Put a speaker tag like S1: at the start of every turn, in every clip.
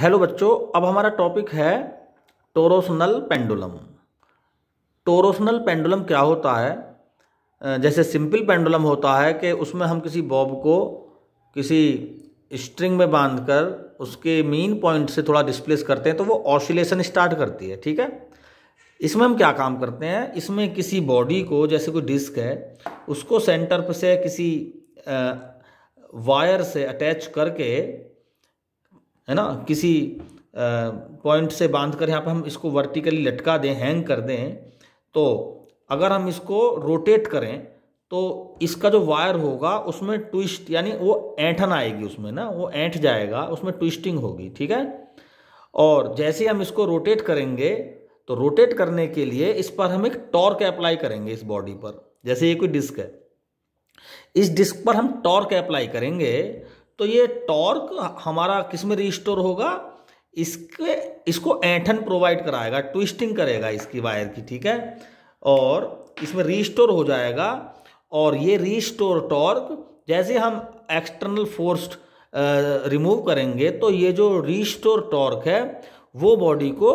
S1: hello बच्चों अब हमारा टॉपिक है टोरोसनल पेंडुलम टोरोसनल पेंडुलम क्या होता है जैसे सिंपल पेंडुलम होता है कि उसमें हम किसी बॉब को किसी स्ट्रिंग में बांधकर उसके मीन पॉइंट से थोड़ा डिस्प्लेस करते हैं तो वो ऑसिलेशन स्टार्ट करती है ठीक है इसमें हम क्या काम करते हैं इसमें किसी बॉडी को जैसे कोई डिस्क है उसको सेंटर से किसी वायर से अटैच करके है ना किसी पॉइंट से बांध कर यहाँ पर हम इसको वर्टिकली लटका दें हैंग कर दें तो अगर हम इसको रोटेट करें तो इसका जो वायर होगा उसमें ट्विस्ट यानी वो एंठन आएगी उसमें ना वो एंठ जाएगा उसमें ट्विस्टिंग होगी ठीक है और जैसे हम इसको रोटेट करेंगे तो रोटेट करने के लिए इस पर हम एक टॉर्क अप्लाई करेंगे इस बॉडी पर जैसे ये कोई डिस्क है इस डिस्क पर हम टॉर्क अप्लाई करेंगे तो ये टॉर्क हमारा किस में रिस्टोर होगा इसके इसको ऐठन प्रोवाइड कराएगा ट्विस्टिंग करेगा इसकी वायर की ठीक है और इसमें रिस्टोर हो जाएगा और ये रिस्टोर टॉर्क जैसे हम एक्सटर्नल फोर्स रिमूव करेंगे तो ये जो रिस्टोर टॉर्क है वो बॉडी को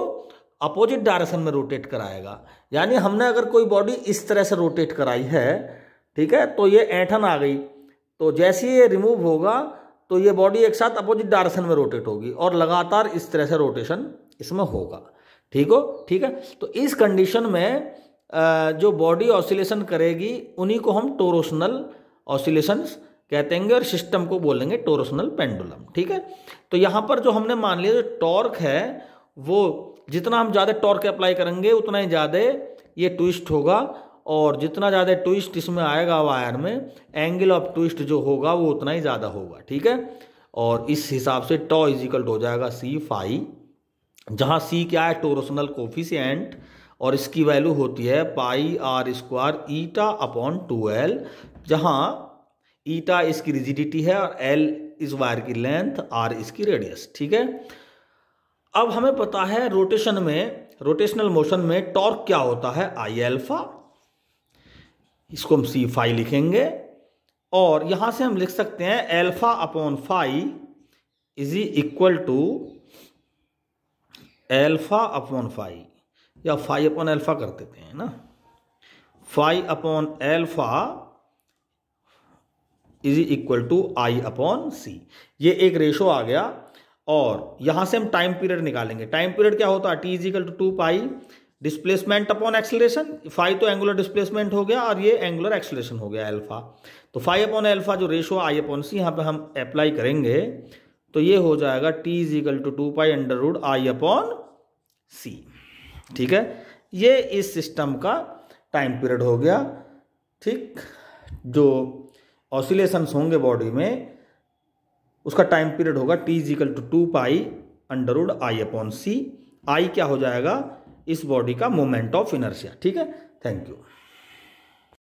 S1: अपोजिट डायरेक्शन में रोटेट कराएगा यानी हमने अगर कोई बॉडी इस तरह से रोटेट कराई है ठीक है तो ये ऐठन आ गई तो जैसे ये रिमूव होगा तो ये बॉडी एक साथ अपोजिट डायरेक्शन में रोटेट होगी और लगातार इस तरह से रोटेशन इसमें होगा ठीक हो ठीक है तो इस कंडीशन में जो बॉडी ऑसिलेशन करेगी उन्हीं को हम टोरोसनल ऑसिलेशन कहते हैं और सिस्टम को बोलेंगे टोरोसनल पेंडुलम ठीक है तो यहाँ पर जो हमने मान लिया जो टॉर्क है वो जितना हम ज़्यादा टॉर्क अप्लाई करेंगे उतना ही ज़्यादा ये ट्विस्ट होगा और जितना ज़्यादा ट्विस्ट इसमें आएगा वायर में एंगल ऑफ ट्विस्ट जो होगा वो उतना ही ज़्यादा होगा ठीक है और इस हिसाब से टॉ इजिकल हो जाएगा सी फाई जहाँ सी क्या है टोरोसनल कोफिशियंट और इसकी वैल्यू होती है pi R square eta upon two L जहाँ ईटा इसकी रिजिडिटी है और एल इस वायर की लेंथ आर इसकी रेडियस ठीक है अब हमें पता है रोटेशन में रोटेशनल मोशन में टॉर्क क्या होता है आई एल्फा इसको हम सी फाई लिखेंगे और यहां से हम लिख सकते हैं alpha upon phi is equal to alpha upon phi या फाई अपॉन एल्फा कर देते हैं ना phi upon alpha is equal to I upon C ये एक रेशो आ गया और यहां से हम टाइम पीरियड निकालेंगे टाइम पीरियड क्या होता है T is equal to two pi displacement upon acceleration five तो एंगुलर डिस्प्लेसमेंट हो गया और ये एंगुलर एक्सलेशन हो गया एल्फा तो फाइव अपॉन एल्फा जो रेशो आई अपॉन सी यहाँ पे हम अप्लाई करेंगे तो ये हो जाएगा T is equal to two pi under root I upon C ठीक है ये इस सिस्टम का टाइम पीरियड हो गया ठीक जो ऑसिलेशन होंगे बॉडी में उसका टाइम पीरियड होगा T is equal to two pi under root I upon C I क्या हो जाएगा इस बॉडी का मोमेंट ऑफ इनर्शिया ठीक है थैंक यू